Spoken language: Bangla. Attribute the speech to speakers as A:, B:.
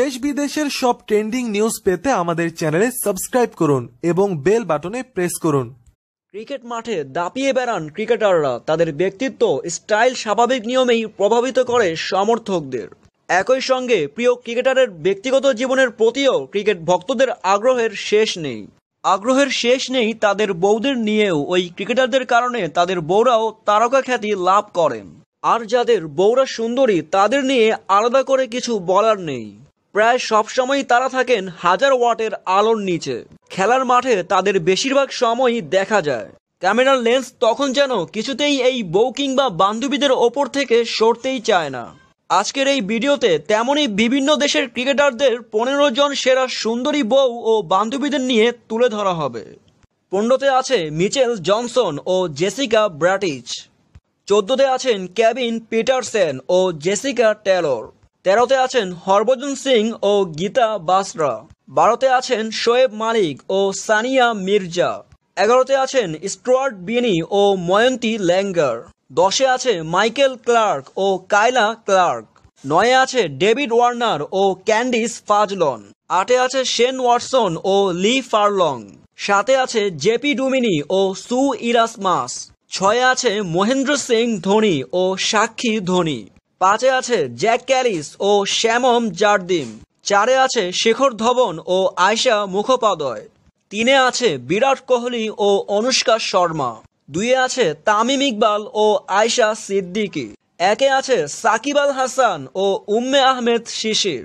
A: দেশ বিদেশের সব ট্রেন্ডিং নিউজ পেতে আমাদের চ্যানেলে সাবস্ক্রাইব করুন এবং বেল বাটনে প্রেস করুন
B: ক্রিকেট মাঠে দাপিয়ে বেড়ান ক্রিকেটাররা তাদের ব্যক্তিত্ব স্টাইল স্বাভাবিক নিয়মেই প্রভাবিত করে সমর্থকদের একই সঙ্গে প্রিয় ক্রিকেটারের ব্যক্তিগত জীবনের প্রতিও ক্রিকেট ভক্তদের আগ্রহের শেষ নেই আগ্রহের শেষ নেই তাদের বৌদের নিয়েও ওই ক্রিকেটারদের কারণে তাদের বউরাও তারকা খ্যাতি লাভ করেন আর যাদের বউরা সুন্দরী তাদের নিয়ে আলাদা করে কিছু বলার নেই প্রায় সবসময়ই তারা থাকেন হাজার ওয়াটের আলোর নিচে খেলার মাঠে তাদের বেশিরভাগ সময়ই দেখা যায় ক্যামেরার লেন্স তখন যেন কিছুতেই এই বউ কিংবা বান্ধবীদের ওপর থেকে সরতেই চায় না আজকের এই ভিডিওতে তেমনই বিভিন্ন দেশের ক্রিকেটারদের পনেরো জন সেরা সুন্দরী বউ ও বান্ধবীদের নিয়ে তুলে ধরা হবে পণ্ডতে আছে মিচেল জনসন ও জেসিকা ব্র্যাটিচ চোদ্দতে আছেন ক্যাবিন পিটারসেন ও জেসিকা টেলর তেরোতে আছেন হরভজন সিং ও গীতা বাসরা বারোতে আছেন শোয়েব মালিক ও সানিয়া মির্জা এগারোতে আছেন স্টুয়ার্ট বিনি ও ময়ন্তী ল্যাঙ্গার দশে আছে মাইকেল ক্লার্ক ও কায়লা ক্লার্ক নয়ে আছে ডেভিড ওয়ার্নার ও ক্যান্ডিস ফাজলন আটে আছে শেন ওয়াটসন ও লি ফারলং সাথে আছে জেপি ডুমিনি ও সু ইরাসমাস ছয়ে আছে মহেন্দ্র সিং ধোনি ও সাক্ষী ধোনি পাঁচে আছে জ্যাক ক্যারিস ও শ্যামম জার্দিম চারে আছে শেখর ধবন ও আয়শা মুখোপাধ্যায় তিনে আছে বিরাট কোহলি ও অনুষ্কা শর্মা দুইয়ে আছে তামিম ইকবাল ও আয়শা সিদ্দিকি একে আছে সাকিব আল হাসান ও উম্মে আহমেদ শিশির